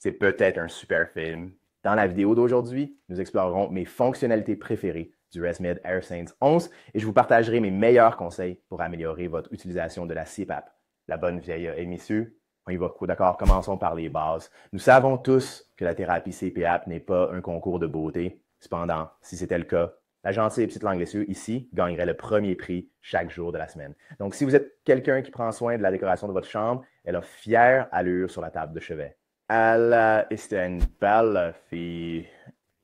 c'est peut-être un super film. Dans la vidéo d'aujourd'hui, nous explorerons mes fonctionnalités préférées du ResMed AirSense 11 et je vous partagerai mes meilleurs conseils pour améliorer votre utilisation de la CPAP. La bonne vieille et messieurs, on y va. D'accord, commençons par les bases. Nous savons tous que la thérapie CPAP n'est pas un concours de beauté. Cependant, si c'était le cas, la gentille petite langue ici gagnerait le premier prix chaque jour de la semaine. Donc, si vous êtes quelqu'un qui prend soin de la décoration de votre chambre, elle a fière allure sur la table de chevet. Elle est une belle fille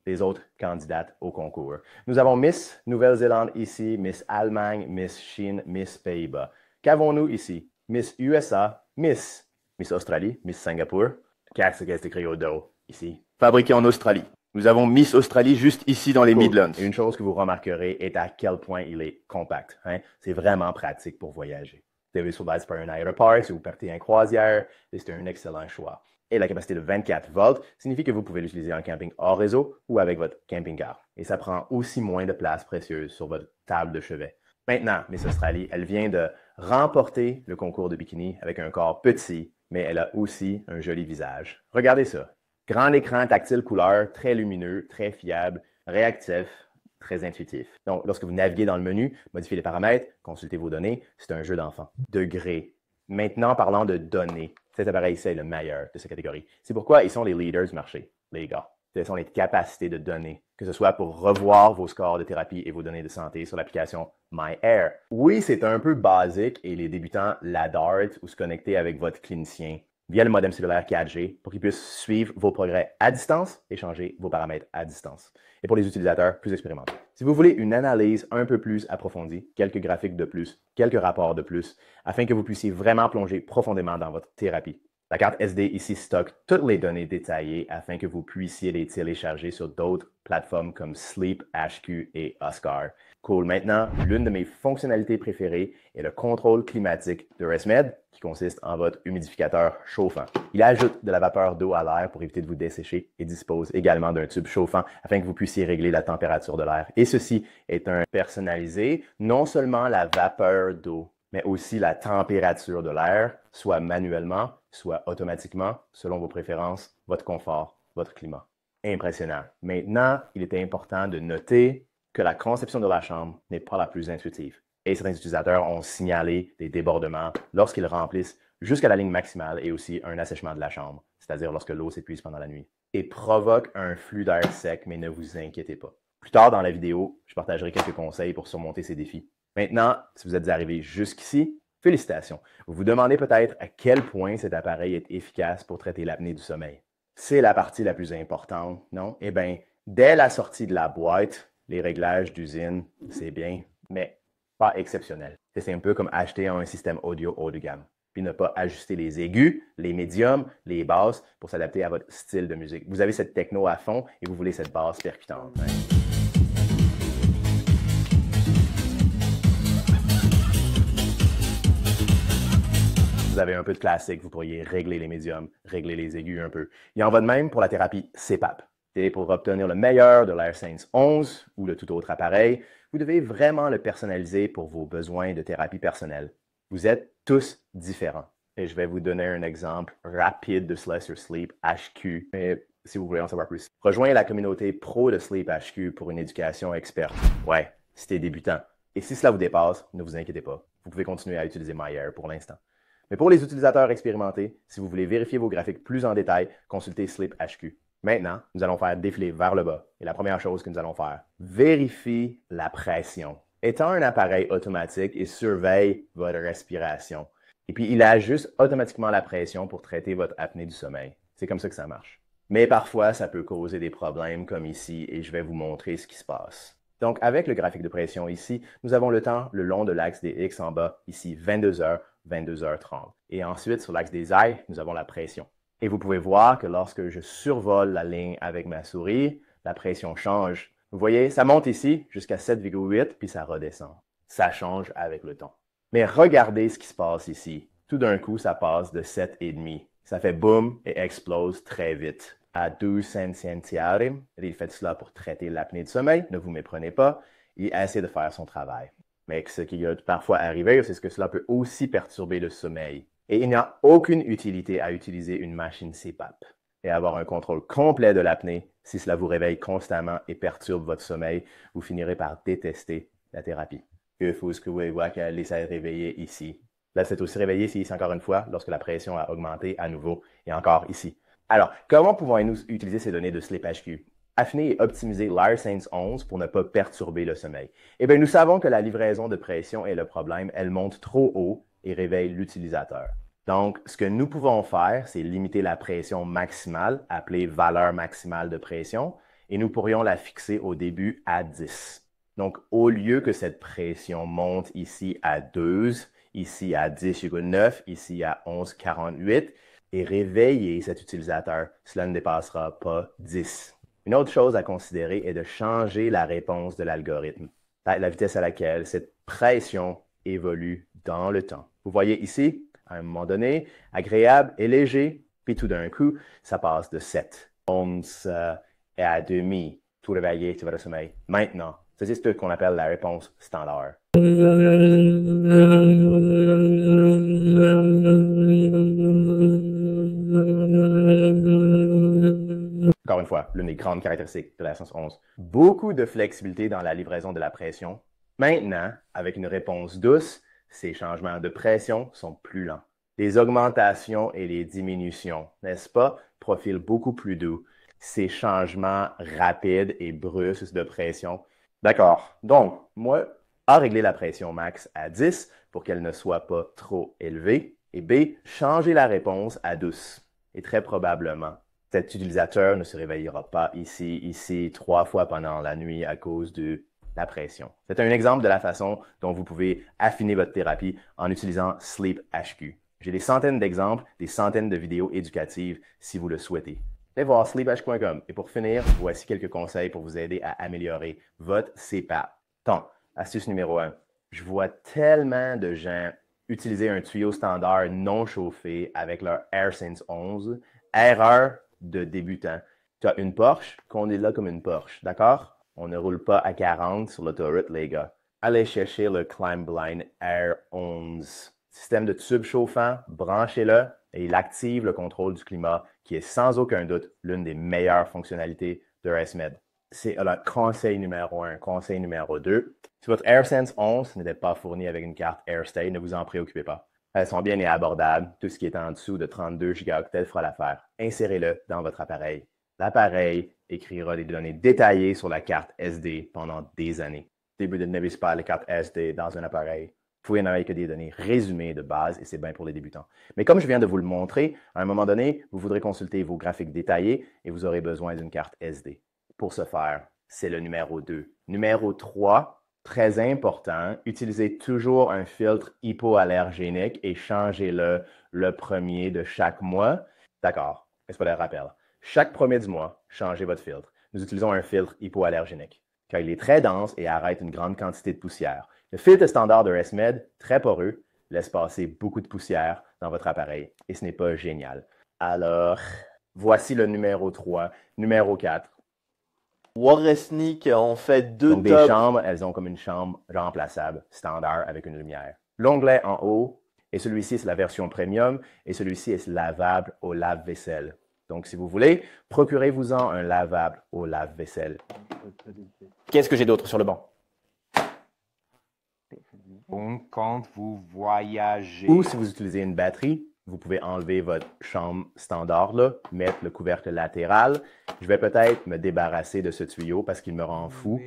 des autres candidates au concours. Nous avons Miss Nouvelle-Zélande ici, Miss Allemagne, Miss Chine, Miss Pays-Bas. Qu'avons-nous ici? Miss USA, Miss, Miss Australie, Miss Singapour. Qu'est-ce que c'est écrit au dos ici? Fabriqué en Australie. Nous avons Miss Australie juste ici dans les Midlands. Une chose que vous remarquerez est à quel point il est compact. Hein? C'est vraiment pratique pour voyager. Si vous sur par un aéroport, si vous partez en croisière, c'est un excellent choix et la capacité de 24 volts signifie que vous pouvez l'utiliser en camping hors réseau ou avec votre camping-car. Et ça prend aussi moins de place précieuse sur votre table de chevet. Maintenant, Miss Australie, elle vient de remporter le concours de bikini avec un corps petit, mais elle a aussi un joli visage. Regardez ça. Grand écran tactile couleur, très lumineux, très fiable, réactif, très intuitif. Donc, lorsque vous naviguez dans le menu, modifiez les paramètres, consultez vos données, c'est un jeu d'enfant. Degré. Maintenant, parlons de données cet appareil c'est le meilleur de sa catégorie. C'est pourquoi ils sont les leaders du marché, les gars. Ce sont les capacités de données, que ce soit pour revoir vos scores de thérapie et vos données de santé sur l'application MyAir. Oui, c'est un peu basique et les débutants l'adorent ou se connecter avec votre clinicien via le modem cellulaire 4G pour qu'ils puissent suivre vos progrès à distance et changer vos paramètres à distance. Et pour les utilisateurs plus expérimentés. Si vous voulez une analyse un peu plus approfondie, quelques graphiques de plus, quelques rapports de plus, afin que vous puissiez vraiment plonger profondément dans votre thérapie la carte SD ici stocke toutes les données détaillées afin que vous puissiez les télécharger sur d'autres plateformes comme Sleep, HQ et Oscar. Cool. Maintenant, l'une de mes fonctionnalités préférées est le contrôle climatique de ResMed, qui consiste en votre humidificateur chauffant. Il ajoute de la vapeur d'eau à l'air pour éviter de vous dessécher et dispose également d'un tube chauffant afin que vous puissiez régler la température de l'air. Et ceci est un personnalisé, non seulement la vapeur d'eau mais aussi la température de l'air, soit manuellement, soit automatiquement, selon vos préférences, votre confort, votre climat. Impressionnant. Maintenant, il était important de noter que la conception de la chambre n'est pas la plus intuitive. Et certains utilisateurs ont signalé des débordements lorsqu'ils remplissent jusqu'à la ligne maximale et aussi un assèchement de la chambre, c'est-à-dire lorsque l'eau s'épuise pendant la nuit, et provoque un flux d'air sec, mais ne vous inquiétez pas. Plus tard dans la vidéo, je partagerai quelques conseils pour surmonter ces défis. Maintenant, si vous êtes arrivé jusqu'ici, félicitations. Vous vous demandez peut-être à quel point cet appareil est efficace pour traiter l'apnée du sommeil. C'est la partie la plus importante, non? Eh bien, dès la sortie de la boîte, les réglages d'usine, c'est bien, mais pas exceptionnel. C'est un peu comme acheter un système audio haut de gamme, puis ne pas ajuster les aigus, les médiums, les basses pour s'adapter à votre style de musique. Vous avez cette techno à fond et vous voulez cette base percutante. Hein? vous avez un peu de classique, vous pourriez régler les médiums, régler les aigus un peu. Il en va de même pour la thérapie CPAP. Et pour obtenir le meilleur de l'AirSense 11 ou le tout autre appareil, vous devez vraiment le personnaliser pour vos besoins de thérapie personnelle. Vous êtes tous différents. Et je vais vous donner un exemple rapide de Sleep HQ. Mais si vous voulez en savoir plus, rejoignez la communauté pro de Sleep HQ pour une éducation experte. Ouais, c'était débutant. Et si cela vous dépasse, ne vous inquiétez pas. Vous pouvez continuer à utiliser MyAir pour l'instant. Mais pour les utilisateurs expérimentés, si vous voulez vérifier vos graphiques plus en détail, consultez Sleep HQ. Maintenant, nous allons faire défiler vers le bas. Et la première chose que nous allons faire, vérifie la pression. Étant un appareil automatique, il surveille votre respiration. Et puis, il ajuste automatiquement la pression pour traiter votre apnée du sommeil. C'est comme ça que ça marche. Mais parfois, ça peut causer des problèmes comme ici et je vais vous montrer ce qui se passe. Donc, avec le graphique de pression ici, nous avons le temps le long de l'axe des X en bas, ici 22 heures, 22h30. Et ensuite, sur l'axe des ailes, nous avons la pression. Et vous pouvez voir que lorsque je survole la ligne avec ma souris, la pression change. Vous voyez, ça monte ici jusqu'à 7,8, puis ça redescend. Ça change avec le temps. Mais regardez ce qui se passe ici. Tout d'un coup, ça passe de 7,5. Ça fait boum et explose très vite. À 12 sentientiare, il fait cela pour traiter l'apnée de sommeil, ne vous méprenez pas, il essaie de faire son travail. Mais ce qui peut parfois arriver, c'est que cela peut aussi perturber le sommeil. Et il n'y a aucune utilité à utiliser une machine CPAP et avoir un contrôle complet de l'apnée. Si cela vous réveille constamment et perturbe votre sommeil, vous finirez par détester la thérapie. Il faut ce que vous voyez qu'elle laissez réveiller ici. Là, ben, c'est aussi réveillé ici, encore une fois, lorsque la pression a augmenté à nouveau et encore ici. Alors, comment pouvons-nous utiliser ces données de SleepHQ? affiner et optimiser l'Air 11 pour ne pas perturber le sommeil. Eh bien, nous savons que la livraison de pression est le problème. Elle monte trop haut et réveille l'utilisateur. Donc, ce que nous pouvons faire, c'est limiter la pression maximale, appelée valeur maximale de pression, et nous pourrions la fixer au début à 10. Donc, au lieu que cette pression monte ici à 2, ici à 10,9, ici à 11,48, et réveiller cet utilisateur, cela ne dépassera pas 10. Une autre chose à considérer est de changer la réponse de l'algorithme, la vitesse à laquelle cette pression évolue dans le temps. Vous voyez ici, à un moment donné, agréable et léger, puis tout d'un coup, ça passe de 7. 11 euh, et à demi, tout réveillé, tu vas au sommeil. Maintenant, c'est ce qu'on appelle la réponse standard. fois, l'une des grandes caractéristiques de la 11. Beaucoup de flexibilité dans la livraison de la pression. Maintenant, avec une réponse douce, ces changements de pression sont plus lents. Les augmentations et les diminutions, n'est-ce pas, profil beaucoup plus doux. Ces changements rapides et brusques de pression. D'accord. Donc, moi, A, régler la pression max à 10 pour qu'elle ne soit pas trop élevée. Et B, changer la réponse à douce. Et très probablement cet utilisateur ne se réveillera pas ici, ici, trois fois pendant la nuit à cause de la pression. C'est un exemple de la façon dont vous pouvez affiner votre thérapie en utilisant Sleep HQ. J'ai des centaines d'exemples, des centaines de vidéos éducatives si vous le souhaitez. Allez voir sleephq.com. Et pour finir, voici quelques conseils pour vous aider à améliorer votre CPAP. Tant, astuce numéro un. Je vois tellement de gens utiliser un tuyau standard non chauffé avec leur AirSense 11. Erreur de débutant. Tu as une Porsche, qu'on est là comme une Porsche, d'accord? On ne roule pas à 40 sur l'autoroute, les gars. Allez chercher le Climbline Air 11. Système de tube chauffant, branchez-le et il active le contrôle du climat, qui est sans aucun doute l'une des meilleures fonctionnalités de ResMed. C'est le conseil numéro 1. Conseil numéro 2, si votre AirSense 11 n'était pas fourni avec une carte AirStay, ne vous en préoccupez pas. Elles sont bien et abordables. Tout ce qui est en dessous de 32 gigaoctets fera l'affaire. Insérez-le dans votre appareil. L'appareil écrira des données détaillées sur la carte SD pendant des années. Début de ne pas la carte SD dans un appareil. Vous pouvez n'avoir que des données résumées de base et c'est bien pour les débutants. Mais comme je viens de vous le montrer, à un moment donné, vous voudrez consulter vos graphiques détaillés et vous aurez besoin d'une carte SD. Pour ce faire, c'est le numéro 2. Numéro 3, très important, utilisez toujours un filtre hypoallergénique et changez-le le premier de chaque mois. D'accord, c'est pas le rappel. Chaque premier du mois, changez votre filtre. Nous utilisons un filtre hypoallergénique car il est très dense et arrête une grande quantité de poussière. Le filtre standard de ResMed, très poreux, laisse passer beaucoup de poussière dans votre appareil et ce n'est pas génial. Alors, voici le numéro 3. Numéro 4, Warresnik ont fait deux Donc, des chambres, elles ont comme une chambre remplaçable, standard, avec une lumière. L'onglet en haut, et celui-ci, c'est la version premium, et celui-ci est lavable au lave-vaisselle. Donc, si vous voulez, procurez-vous-en un lavable au lave-vaisselle. Qu'est-ce que j'ai d'autre sur le banc? Bon, quand vous voyagez. Ou si vous utilisez une batterie, vous pouvez enlever votre chambre standard, là, mettre le couvercle latéral. Je vais peut-être me débarrasser de ce tuyau parce qu'il me rend fou.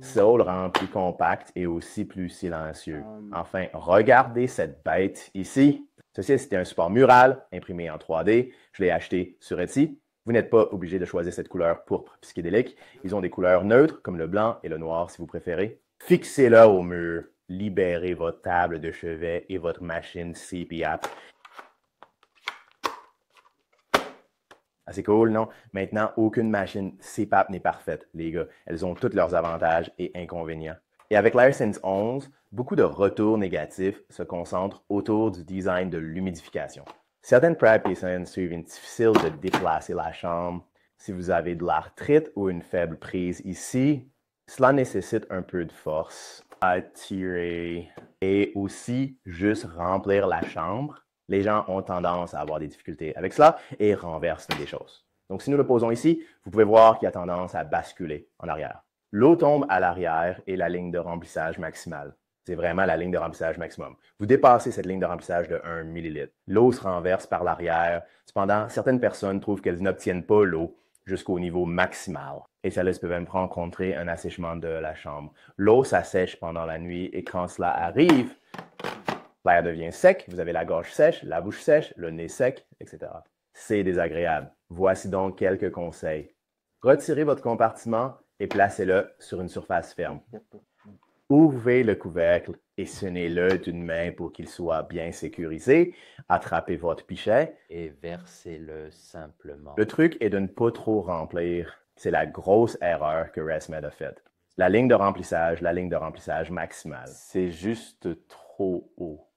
Ça le rend plus compact et aussi plus silencieux. Um. Enfin, regardez cette bête ici. Ceci, c'était un support mural imprimé en 3D. Je l'ai acheté sur Etsy. Vous n'êtes pas obligé de choisir cette couleur pourpre psychédélique. Ils ont des couleurs neutres, comme le blanc et le noir si vous préférez. fixez le au mur libérez votre table de chevet et votre machine CPAP Ah, c'est cool, non? Maintenant, aucune machine CPAP n'est parfaite, les gars. Elles ont tous leurs avantages et inconvénients. Et avec l'AirSense 11, beaucoup de retours négatifs se concentrent autour du design de l'humidification. Certaines personnes suivent une difficile de déplacer la chambre. Si vous avez de l'arthrite ou une faible prise ici, cela nécessite un peu de force à tirer et aussi juste remplir la chambre les gens ont tendance à avoir des difficultés avec cela et renversent des choses. Donc, si nous le posons ici, vous pouvez voir qu'il y a tendance à basculer en arrière. L'eau tombe à l'arrière et la ligne de remplissage maximale. C'est vraiment la ligne de remplissage maximum. Vous dépassez cette ligne de remplissage de 1 ml. L'eau se renverse par l'arrière. Cependant, certaines personnes trouvent qu'elles n'obtiennent pas l'eau jusqu'au niveau maximal. Et cela peut même rencontrer un assèchement de la chambre. L'eau s'assèche pendant la nuit et quand cela arrive, devient sec, vous avez la gorge sèche, la bouche sèche, le nez sec, etc. C'est désagréable. Voici donc quelques conseils. Retirez votre compartiment et placez-le sur une surface ferme. Ouvrez le couvercle et sonnez-le d'une main pour qu'il soit bien sécurisé. Attrapez votre pichet. Et versez-le simplement. Le truc est de ne pas trop remplir. C'est la grosse erreur que ResMed a faite. La ligne de remplissage, la ligne de remplissage maximale. C'est juste trop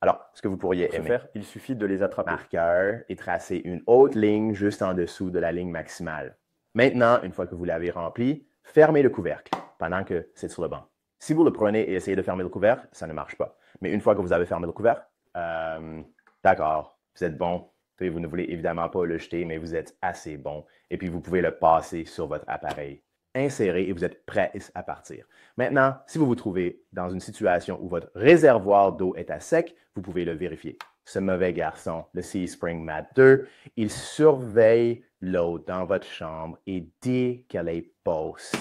alors, ce que vous pourriez aimer. Faire, il suffit de les attraper. Marqueur et tracer une haute ligne juste en dessous de la ligne maximale. Maintenant, une fois que vous l'avez rempli, fermez le couvercle pendant que c'est sur le banc. Si vous le prenez et essayez de fermer le couvercle, ça ne marche pas. Mais une fois que vous avez fermé le couvercle, euh, d'accord, vous êtes bon. vous ne voulez évidemment pas le jeter, mais vous êtes assez bon. Et puis vous pouvez le passer sur votre appareil inséré et vous êtes prêt à partir. Maintenant, si vous vous trouvez dans une situation où votre réservoir d'eau est à sec, vous pouvez le vérifier. Ce mauvais garçon, le Sea Spring Mat 2, il surveille l'eau dans votre chambre et dès qu'elle est pause,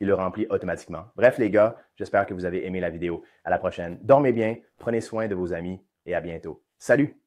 il le remplit automatiquement. Bref, les gars, j'espère que vous avez aimé la vidéo. À la prochaine. Dormez bien, prenez soin de vos amis et à bientôt. Salut!